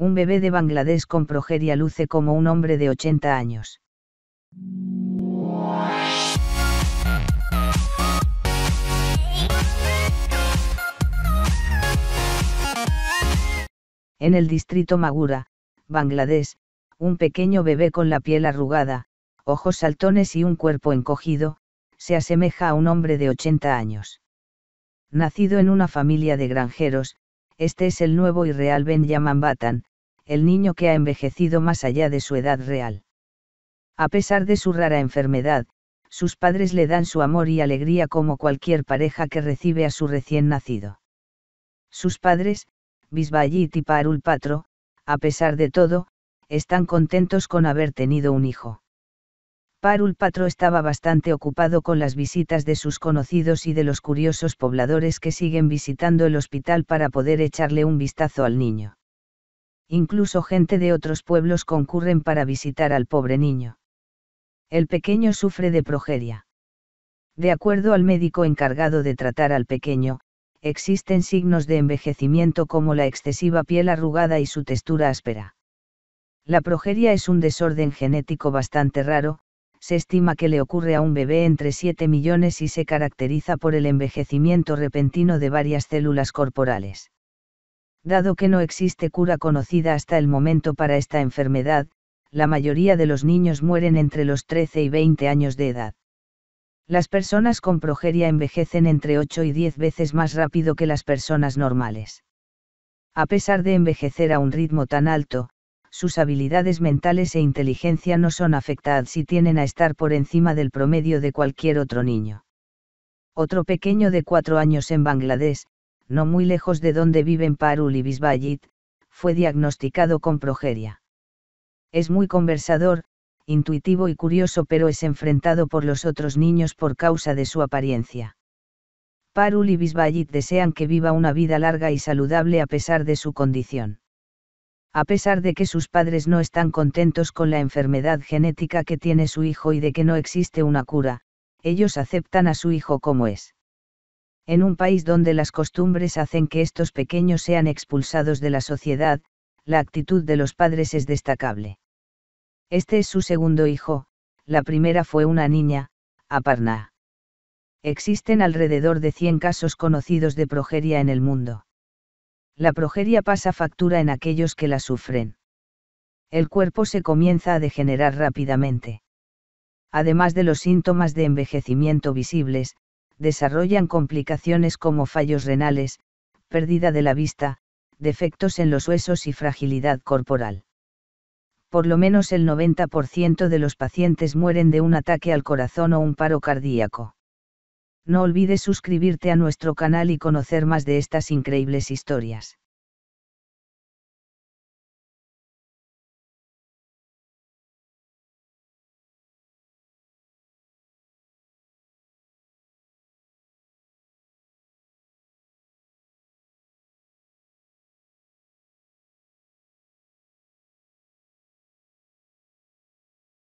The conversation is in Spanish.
un bebé de Bangladesh con progeria luce como un hombre de 80 años. En el distrito Magura, Bangladesh, un pequeño bebé con la piel arrugada, ojos saltones y un cuerpo encogido, se asemeja a un hombre de 80 años. Nacido en una familia de granjeros, este es el nuevo y real Benjamin Batan, el niño que ha envejecido más allá de su edad real. A pesar de su rara enfermedad, sus padres le dan su amor y alegría como cualquier pareja que recibe a su recién nacido. Sus padres, Bisbayit y Parul Patro, a pesar de todo, están contentos con haber tenido un hijo. Parul Patro estaba bastante ocupado con las visitas de sus conocidos y de los curiosos pobladores que siguen visitando el hospital para poder echarle un vistazo al niño incluso gente de otros pueblos concurren para visitar al pobre niño. El pequeño sufre de progeria. De acuerdo al médico encargado de tratar al pequeño, existen signos de envejecimiento como la excesiva piel arrugada y su textura áspera. La progeria es un desorden genético bastante raro, se estima que le ocurre a un bebé entre 7 millones y se caracteriza por el envejecimiento repentino de varias células corporales. Dado que no existe cura conocida hasta el momento para esta enfermedad, la mayoría de los niños mueren entre los 13 y 20 años de edad. Las personas con progeria envejecen entre 8 y 10 veces más rápido que las personas normales. A pesar de envejecer a un ritmo tan alto, sus habilidades mentales e inteligencia no son afectadas y tienen a estar por encima del promedio de cualquier otro niño. Otro pequeño de 4 años en Bangladesh, no muy lejos de donde viven Parul y Bisbayit, fue diagnosticado con progeria. Es muy conversador, intuitivo y curioso pero es enfrentado por los otros niños por causa de su apariencia. Parul y Bisbayit desean que viva una vida larga y saludable a pesar de su condición. A pesar de que sus padres no están contentos con la enfermedad genética que tiene su hijo y de que no existe una cura, ellos aceptan a su hijo como es en un país donde las costumbres hacen que estos pequeños sean expulsados de la sociedad, la actitud de los padres es destacable. Este es su segundo hijo, la primera fue una niña, Aparna. Existen alrededor de 100 casos conocidos de progeria en el mundo. La progeria pasa factura en aquellos que la sufren. El cuerpo se comienza a degenerar rápidamente. Además de los síntomas de envejecimiento visibles, desarrollan complicaciones como fallos renales, pérdida de la vista, defectos en los huesos y fragilidad corporal. Por lo menos el 90% de los pacientes mueren de un ataque al corazón o un paro cardíaco. No olvides suscribirte a nuestro canal y conocer más de estas increíbles historias.